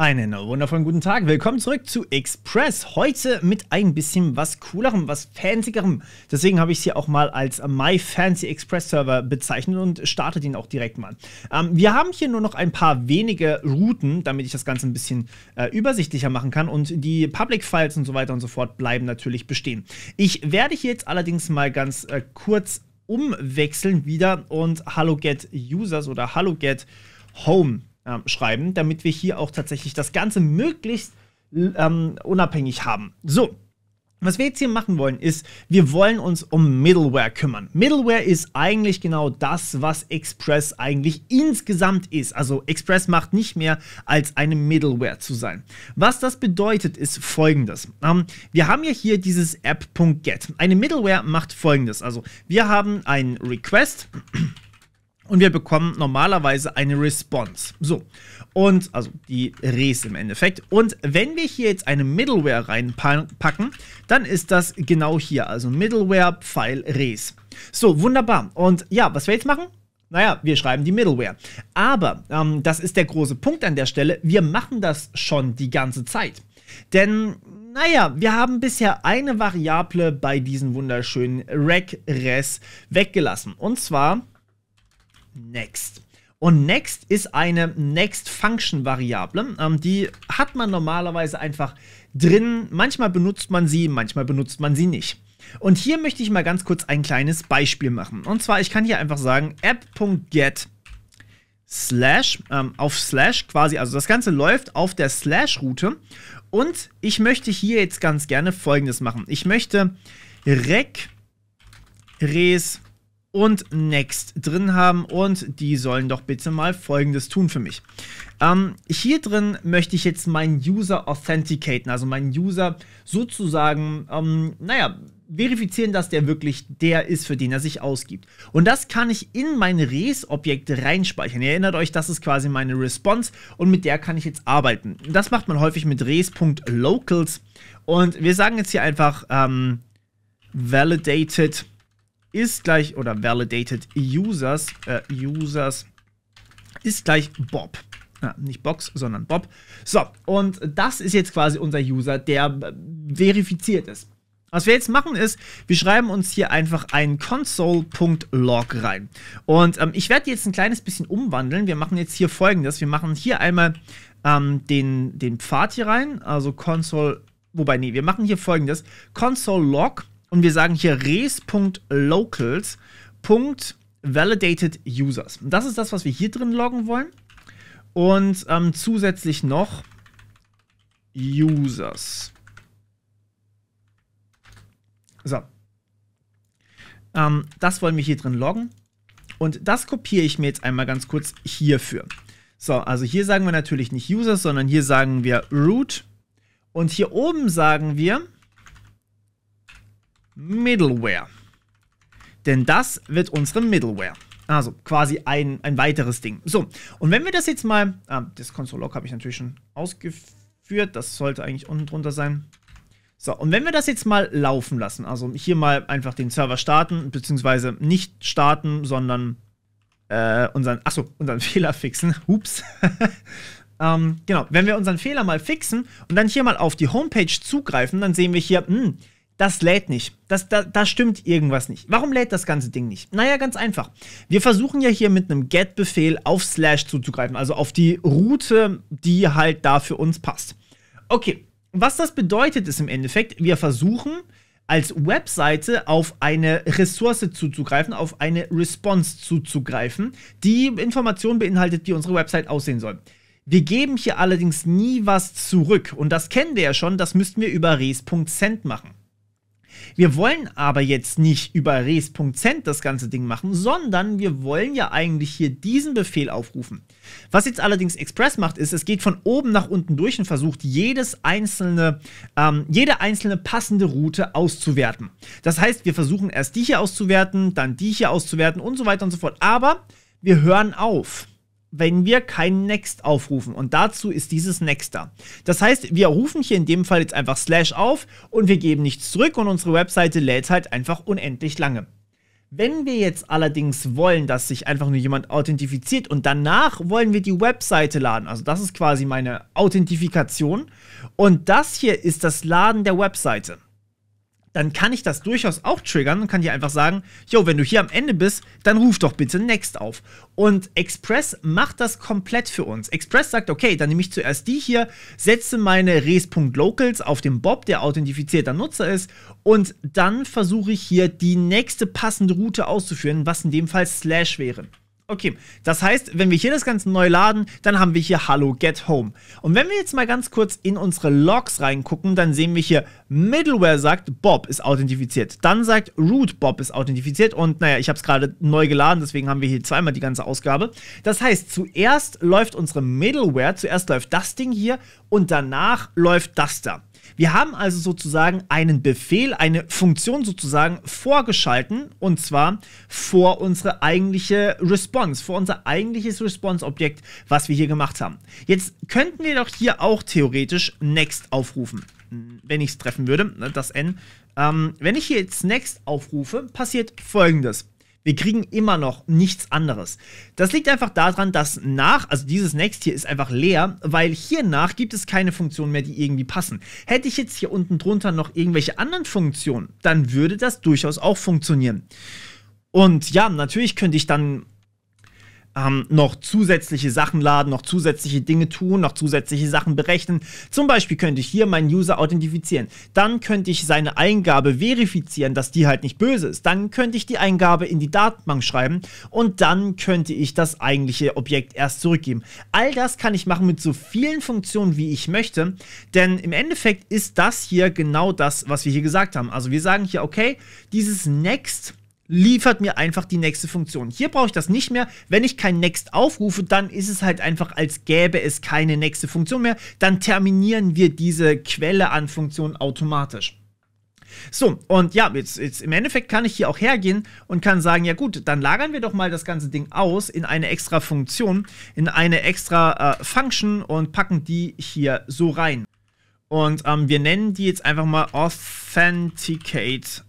Einen wundervollen guten Tag. Willkommen zurück zu Express. Heute mit ein bisschen was coolerem, was fancigerem. Deswegen habe ich es hier auch mal als My Fancy Express Server bezeichnet und starte den auch direkt mal. Ähm, wir haben hier nur noch ein paar wenige Routen, damit ich das Ganze ein bisschen äh, übersichtlicher machen kann und die Public Files und so weiter und so fort bleiben natürlich bestehen. Ich werde hier jetzt allerdings mal ganz äh, kurz umwechseln wieder und HelloGet Users oder HelloGet Home ähm, schreiben, damit wir hier auch tatsächlich das Ganze möglichst ähm, unabhängig haben. So. Was wir jetzt hier machen wollen, ist, wir wollen uns um Middleware kümmern. Middleware ist eigentlich genau das, was Express eigentlich insgesamt ist. Also Express macht nicht mehr als eine Middleware zu sein. Was das bedeutet, ist folgendes. Ähm, wir haben ja hier dieses app.get. Eine Middleware macht folgendes. Also wir haben einen Request und wir bekommen normalerweise eine Response. So, und also die Res im Endeffekt. Und wenn wir hier jetzt eine Middleware reinpacken, dann ist das genau hier, also Middleware Pfeil Res. So, wunderbar. Und ja, was wir jetzt machen? Naja, wir schreiben die Middleware. Aber ähm, das ist der große Punkt an der Stelle. Wir machen das schon die ganze Zeit. Denn, naja, wir haben bisher eine Variable bei diesem wunderschönen Rec-Res weggelassen. Und zwar Next. Und Next ist eine Next-Function-Variable. Ähm, die hat man normalerweise einfach drin. Manchmal benutzt man sie, manchmal benutzt man sie nicht. Und hier möchte ich mal ganz kurz ein kleines Beispiel machen. Und zwar, ich kann hier einfach sagen, app.get slash ähm, auf slash quasi, also das Ganze läuft auf der slash-Route. Und ich möchte hier jetzt ganz gerne folgendes machen. Ich möchte rec res und Next drin haben und die sollen doch bitte mal folgendes tun für mich. Ähm, hier drin möchte ich jetzt meinen User authenticaten, also meinen User sozusagen, ähm, naja, verifizieren, dass der wirklich der ist, für den er sich ausgibt. Und das kann ich in meine Res-Objekte reinspeichern. Ihr erinnert euch, das ist quasi meine Response und mit der kann ich jetzt arbeiten. Das macht man häufig mit res.locals und wir sagen jetzt hier einfach ähm, validated ist gleich, oder validated users, äh, users ist gleich Bob. Ja, ah, nicht Box, sondern Bob. So, und das ist jetzt quasi unser User, der äh, verifiziert ist. Was wir jetzt machen ist, wir schreiben uns hier einfach ein console.log rein. Und ähm, ich werde jetzt ein kleines bisschen umwandeln. Wir machen jetzt hier folgendes. Wir machen hier einmal ähm, den, den Pfad hier rein, also console, wobei, nee, wir machen hier folgendes. console.log und wir sagen hier res.locals.validated_users. Das ist das, was wir hier drin loggen wollen. Und ähm, zusätzlich noch Users. So. Ähm, das wollen wir hier drin loggen. Und das kopiere ich mir jetzt einmal ganz kurz hierfür. So, also hier sagen wir natürlich nicht Users, sondern hier sagen wir Root. Und hier oben sagen wir Middleware. Denn das wird unsere Middleware. Also quasi ein, ein weiteres Ding. So, und wenn wir das jetzt mal, ah, das Console-Log habe ich natürlich schon ausgeführt, das sollte eigentlich unten drunter sein. So, und wenn wir das jetzt mal laufen lassen, also hier mal einfach den Server starten, beziehungsweise nicht starten, sondern äh, unseren, achso, unseren Fehler fixen. Hups. ähm, genau, wenn wir unseren Fehler mal fixen und dann hier mal auf die Homepage zugreifen, dann sehen wir hier, mh, hm, das lädt nicht. Das, da, da stimmt irgendwas nicht. Warum lädt das ganze Ding nicht? Naja, ganz einfach. Wir versuchen ja hier mit einem Get-Befehl auf Slash zuzugreifen, also auf die Route, die halt da für uns passt. Okay, was das bedeutet ist im Endeffekt, wir versuchen als Webseite auf eine Ressource zuzugreifen, auf eine Response zuzugreifen, die Informationen beinhaltet, wie unsere Website aussehen soll. Wir geben hier allerdings nie was zurück und das kennen wir ja schon, das müssten wir über res.send machen. Wir wollen aber jetzt nicht über res.cent das ganze Ding machen, sondern wir wollen ja eigentlich hier diesen Befehl aufrufen. Was jetzt allerdings Express macht, ist, es geht von oben nach unten durch und versucht, jedes einzelne, ähm, jede einzelne passende Route auszuwerten. Das heißt, wir versuchen erst die hier auszuwerten, dann die hier auszuwerten und so weiter und so fort. Aber wir hören auf wenn wir kein Next aufrufen. Und dazu ist dieses Next da. Das heißt, wir rufen hier in dem Fall jetzt einfach Slash auf und wir geben nichts zurück und unsere Webseite lädt halt einfach unendlich lange. Wenn wir jetzt allerdings wollen, dass sich einfach nur jemand authentifiziert und danach wollen wir die Webseite laden, also das ist quasi meine Authentifikation und das hier ist das Laden der Webseite dann kann ich das durchaus auch triggern und kann dir einfach sagen, jo, wenn du hier am Ende bist, dann ruf doch bitte Next auf. Und Express macht das komplett für uns. Express sagt, okay, dann nehme ich zuerst die hier, setze meine res.locals auf den Bob, der authentifizierter Nutzer ist, und dann versuche ich hier die nächste passende Route auszuführen, was in dem Fall Slash wäre. Okay, das heißt, wenn wir hier das Ganze neu laden, dann haben wir hier Hallo Get Home. Und wenn wir jetzt mal ganz kurz in unsere Logs reingucken, dann sehen wir hier, Middleware sagt, Bob ist authentifiziert. Dann sagt Root, Bob ist authentifiziert. Und naja, ich habe es gerade neu geladen, deswegen haben wir hier zweimal die ganze Ausgabe. Das heißt, zuerst läuft unsere Middleware, zuerst läuft das Ding hier und danach läuft das da. Wir haben also sozusagen einen Befehl, eine Funktion sozusagen vorgeschalten und zwar vor unsere eigentliche Response, vor unser eigentliches Response-Objekt, was wir hier gemacht haben. Jetzt könnten wir doch hier auch theoretisch Next aufrufen, wenn ich es treffen würde, ne, das N. Ähm, wenn ich hier jetzt Next aufrufe, passiert folgendes. Wir kriegen immer noch nichts anderes. Das liegt einfach daran, dass nach, also dieses Next hier ist einfach leer, weil hiernach gibt es keine Funktionen mehr, die irgendwie passen. Hätte ich jetzt hier unten drunter noch irgendwelche anderen Funktionen, dann würde das durchaus auch funktionieren. Und ja, natürlich könnte ich dann ähm, noch zusätzliche Sachen laden, noch zusätzliche Dinge tun, noch zusätzliche Sachen berechnen. Zum Beispiel könnte ich hier meinen User authentifizieren. Dann könnte ich seine Eingabe verifizieren, dass die halt nicht böse ist. Dann könnte ich die Eingabe in die Datenbank schreiben und dann könnte ich das eigentliche Objekt erst zurückgeben. All das kann ich machen mit so vielen Funktionen, wie ich möchte, denn im Endeffekt ist das hier genau das, was wir hier gesagt haben. Also wir sagen hier, okay, dieses Next liefert mir einfach die nächste Funktion. Hier brauche ich das nicht mehr. Wenn ich kein Next aufrufe, dann ist es halt einfach, als gäbe es keine nächste Funktion mehr. Dann terminieren wir diese Quelle an Funktionen automatisch. So, und ja, jetzt, jetzt, im Endeffekt kann ich hier auch hergehen und kann sagen, ja gut, dann lagern wir doch mal das ganze Ding aus in eine extra Funktion, in eine extra äh, Function und packen die hier so rein. Und ähm, wir nennen die jetzt einfach mal Authenticate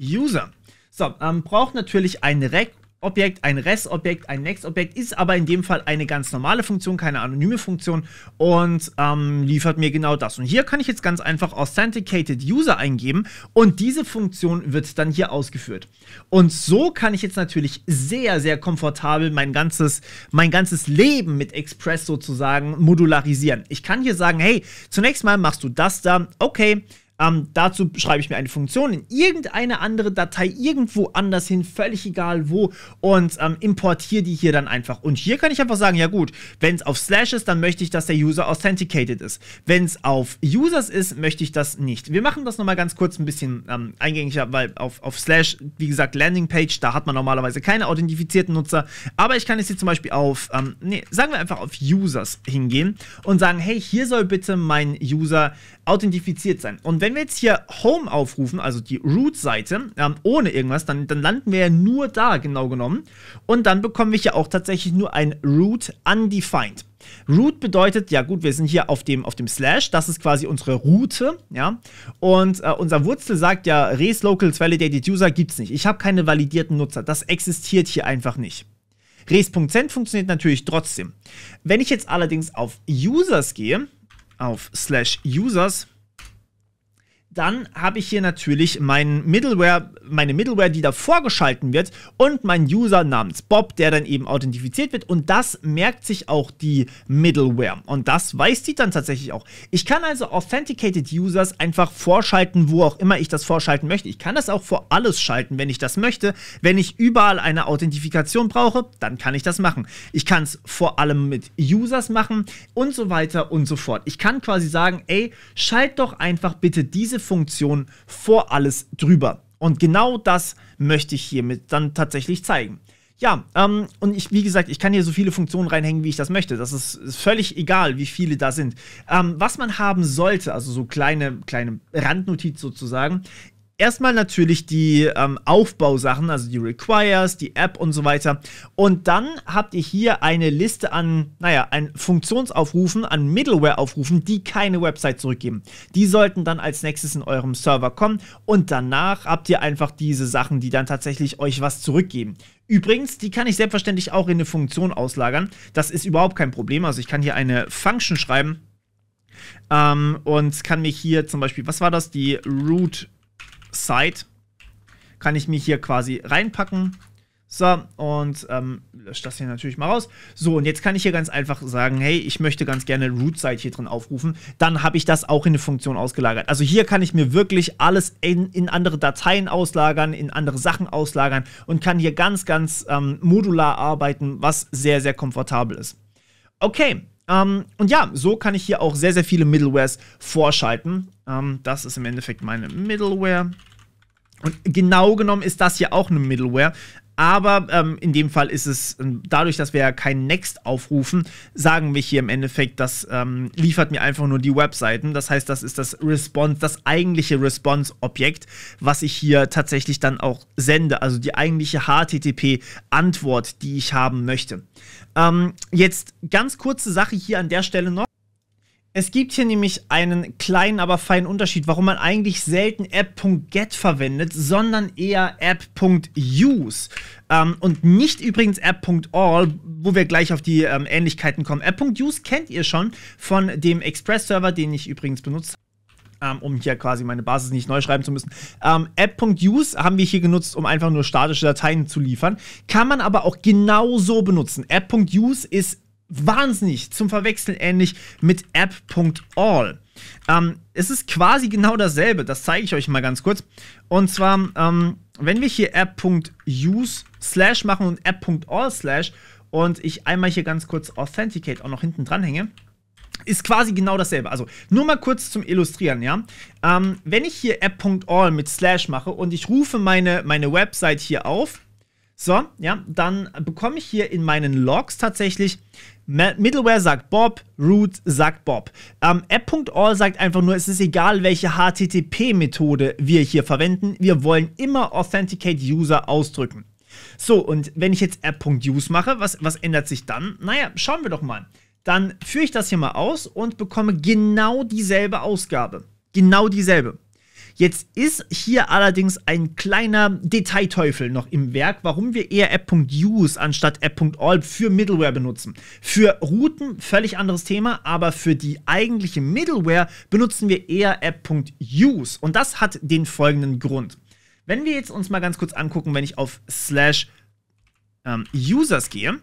User. So, ähm, braucht natürlich ein Rec Objekt, ein Res-Objekt, ein Next-Objekt, ist aber in dem Fall eine ganz normale Funktion, keine anonyme Funktion und ähm, liefert mir genau das. Und hier kann ich jetzt ganz einfach Authenticated User eingeben und diese Funktion wird dann hier ausgeführt. Und so kann ich jetzt natürlich sehr, sehr komfortabel mein ganzes, mein ganzes Leben mit Express sozusagen modularisieren. Ich kann hier sagen, hey, zunächst mal machst du das da, okay, ähm, dazu schreibe ich mir eine Funktion in irgendeine andere Datei irgendwo anders hin, völlig egal wo, und ähm, importiere die hier dann einfach. Und hier kann ich einfach sagen, ja gut, wenn es auf Slash ist, dann möchte ich, dass der User authenticated ist. Wenn es auf Users ist, möchte ich das nicht. Wir machen das nochmal ganz kurz ein bisschen ähm, eingängiger, weil auf, auf Slash, wie gesagt, Landingpage, da hat man normalerweise keine authentifizierten Nutzer. Aber ich kann jetzt hier zum Beispiel auf, ähm, nee, sagen wir einfach auf Users hingehen und sagen, hey, hier soll bitte mein User authentifiziert sein. Und wenn wir jetzt hier Home aufrufen, also die Root-Seite, ähm, ohne irgendwas, dann, dann landen wir ja nur da, genau genommen. Und dann bekommen wir hier auch tatsächlich nur ein Root Undefined. Root bedeutet, ja gut, wir sind hier auf dem, auf dem Slash, das ist quasi unsere Route, ja. Und äh, unser Wurzel sagt ja, Res Locals Validated User gibt es nicht. Ich habe keine validierten Nutzer. Das existiert hier einfach nicht. Res.cent funktioniert natürlich trotzdem. Wenn ich jetzt allerdings auf Users gehe, auf slash users dann habe ich hier natürlich mein Middleware, meine Middleware, die da vorgeschalten wird und mein User namens Bob, der dann eben authentifiziert wird und das merkt sich auch die Middleware und das weiß die dann tatsächlich auch. Ich kann also Authenticated Users einfach vorschalten, wo auch immer ich das vorschalten möchte. Ich kann das auch vor alles schalten, wenn ich das möchte. Wenn ich überall eine Authentifikation brauche, dann kann ich das machen. Ich kann es vor allem mit Users machen und so weiter und so fort. Ich kann quasi sagen, ey, schalt doch einfach bitte diese Suchfunktion vor alles drüber. Und genau das möchte ich hiermit dann tatsächlich zeigen. Ja, ähm, und ich, wie gesagt, ich kann hier so viele Funktionen reinhängen, wie ich das möchte. Das ist, ist völlig egal, wie viele da sind. Ähm, was man haben sollte, also so kleine, kleine Randnotiz sozusagen, erstmal natürlich die ähm, Aufbausachen, also die Requires, die App und so weiter. Und dann habt ihr hier eine Liste an, naja, an Funktionsaufrufen, an Middleware-Aufrufen, die keine Website zurückgeben. Die sollten dann als nächstes in eurem Server kommen und danach habt ihr einfach diese Sachen, die dann tatsächlich euch was zurückgeben. Übrigens, die kann ich selbstverständlich auch in eine Funktion auslagern. Das ist überhaupt kein Problem. Also ich kann hier eine Function schreiben ähm, und kann mich hier zum Beispiel, was war das? Die Root Site kann ich mir hier quasi reinpacken. So, und ähm, lösche das hier natürlich mal raus. So, und jetzt kann ich hier ganz einfach sagen, hey, ich möchte ganz gerne Root-Site hier drin aufrufen. Dann habe ich das auch in eine Funktion ausgelagert. Also hier kann ich mir wirklich alles in, in andere Dateien auslagern, in andere Sachen auslagern und kann hier ganz, ganz ähm, modular arbeiten, was sehr, sehr komfortabel ist. Okay, ähm, und ja, so kann ich hier auch sehr, sehr viele Middlewares vorschalten. Ähm, das ist im Endeffekt meine Middleware. Und genau genommen ist das hier auch eine Middleware. Aber ähm, in dem Fall ist es, ähm, dadurch, dass wir ja kein Next aufrufen, sagen wir hier im Endeffekt, das ähm, liefert mir einfach nur die Webseiten. Das heißt, das ist das Response, das eigentliche Response-Objekt, was ich hier tatsächlich dann auch sende. Also die eigentliche HTTP-Antwort, die ich haben möchte. Ähm, jetzt ganz kurze Sache hier an der Stelle noch. Es gibt hier nämlich einen kleinen, aber feinen Unterschied, warum man eigentlich selten app.get verwendet, sondern eher app.use. Ähm, und nicht übrigens app.all, wo wir gleich auf die ähm, Ähnlichkeiten kommen. App.use kennt ihr schon von dem Express-Server, den ich übrigens benutzt habe. Ähm, um hier quasi meine Basis nicht neu schreiben zu müssen. Ähm, app.use haben wir hier genutzt, um einfach nur statische Dateien zu liefern. Kann man aber auch genauso benutzen. App.use ist wahnsinnig zum Verwechseln ähnlich mit app.all. Ähm, es ist quasi genau dasselbe, das zeige ich euch mal ganz kurz. Und zwar, ähm, wenn wir hier app.use slash machen und app.all slash und ich einmal hier ganz kurz Authenticate auch noch hinten dran hänge, ist quasi genau dasselbe. Also nur mal kurz zum Illustrieren, ja. Ähm, wenn ich hier app.all mit slash mache und ich rufe meine, meine Website hier auf, so, ja, dann bekomme ich hier in meinen Logs tatsächlich Middleware sagt Bob, Root sagt Bob. Ähm, App.all sagt einfach nur, es ist egal, welche HTTP-Methode wir hier verwenden. Wir wollen immer Authenticate User ausdrücken. So, und wenn ich jetzt App.use mache, was, was ändert sich dann? Naja, schauen wir doch mal. Dann führe ich das hier mal aus und bekomme genau dieselbe Ausgabe. Genau dieselbe. Jetzt ist hier allerdings ein kleiner Detailteufel noch im Werk, warum wir eher app.use anstatt app.all für Middleware benutzen. Für Routen völlig anderes Thema, aber für die eigentliche Middleware benutzen wir eher app.use und das hat den folgenden Grund. Wenn wir jetzt uns mal ganz kurz angucken, wenn ich auf slash ähm, users gehe,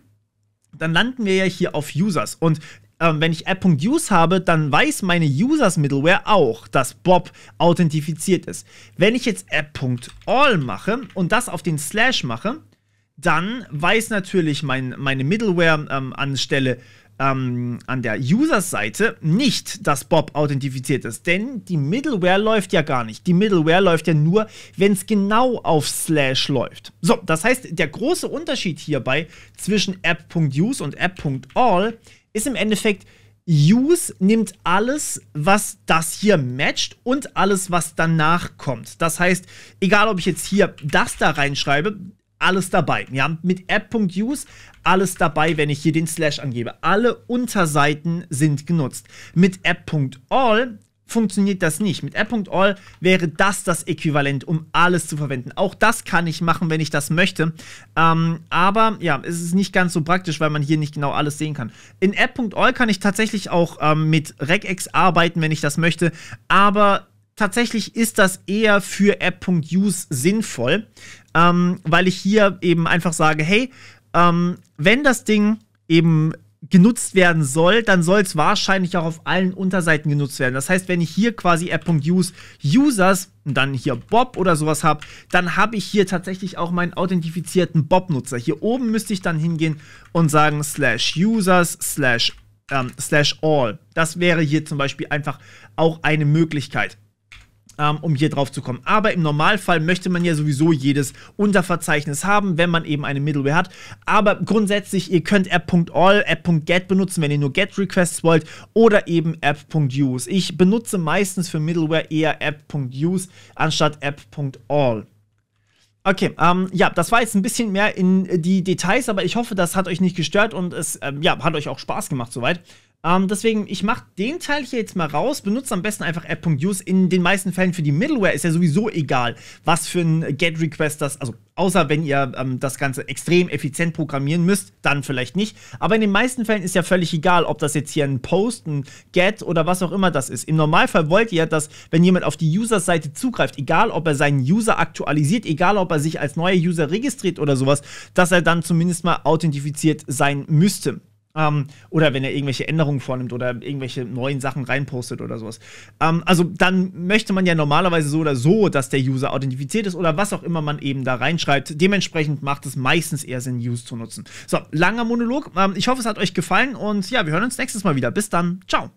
dann landen wir ja hier auf Users. Und ähm, wenn ich App.use habe, dann weiß meine Users Middleware auch, dass Bob authentifiziert ist. Wenn ich jetzt App.all mache und das auf den Slash mache, dann weiß natürlich mein, meine Middleware ähm, anstelle ähm, an der Users-Seite nicht, dass Bob authentifiziert ist, denn die Middleware läuft ja gar nicht. Die Middleware läuft ja nur, wenn es genau auf Slash läuft. So, das heißt, der große Unterschied hierbei zwischen app.use und app.all ist, ist im Endeffekt, Use nimmt alles, was das hier matcht und alles, was danach kommt. Das heißt, egal ob ich jetzt hier das da reinschreibe, alles dabei. Ja, mit app.use alles dabei, wenn ich hier den Slash angebe. Alle Unterseiten sind genutzt. Mit app.all funktioniert das nicht. Mit app.all wäre das das Äquivalent, um alles zu verwenden. Auch das kann ich machen, wenn ich das möchte. Ähm, aber ja, es ist nicht ganz so praktisch, weil man hier nicht genau alles sehen kann. In app.all kann ich tatsächlich auch ähm, mit Regex arbeiten, wenn ich das möchte. Aber tatsächlich ist das eher für app.use sinnvoll, ähm, weil ich hier eben einfach sage, hey, ähm, wenn das Ding eben genutzt werden soll, dann soll es wahrscheinlich auch auf allen Unterseiten genutzt werden. Das heißt, wenn ich hier quasi app.use Users und dann hier Bob oder sowas habe, dann habe ich hier tatsächlich auch meinen authentifizierten Bob-Nutzer. Hier oben müsste ich dann hingehen und sagen slash users slash, ähm, slash all. Das wäre hier zum Beispiel einfach auch eine Möglichkeit ähm, um hier drauf zu kommen. Aber im Normalfall möchte man ja sowieso jedes Unterverzeichnis haben, wenn man eben eine Middleware hat. Aber grundsätzlich, ihr könnt app.all, app.get benutzen, wenn ihr nur GET-Requests wollt oder eben app.use. Ich benutze meistens für Middleware eher app.use anstatt app.all. Okay, ähm, ja, das war jetzt ein bisschen mehr in die Details, aber ich hoffe, das hat euch nicht gestört und es ähm, ja, hat euch auch Spaß gemacht soweit. Ähm, deswegen, ich mache den Teil hier jetzt mal raus, benutze am besten einfach app.use. In den meisten Fällen für die Middleware ist ja sowieso egal, was für ein GET-Request das, also außer wenn ihr ähm, das Ganze extrem effizient programmieren müsst, dann vielleicht nicht. Aber in den meisten Fällen ist ja völlig egal, ob das jetzt hier ein Post, ein GET oder was auch immer das ist. Im Normalfall wollt ihr, dass, wenn jemand auf die User-Seite zugreift, egal ob er seinen User aktualisiert, egal ob er sich als neuer User registriert oder sowas, dass er dann zumindest mal authentifiziert sein müsste. Ähm, oder wenn er irgendwelche Änderungen vornimmt oder irgendwelche neuen Sachen reinpostet oder sowas. Ähm, also dann möchte man ja normalerweise so oder so, dass der User authentifiziert ist oder was auch immer man eben da reinschreibt. Dementsprechend macht es meistens eher Sinn, Use zu nutzen. So, langer Monolog. Ähm, ich hoffe, es hat euch gefallen und ja, wir hören uns nächstes Mal wieder. Bis dann. Ciao.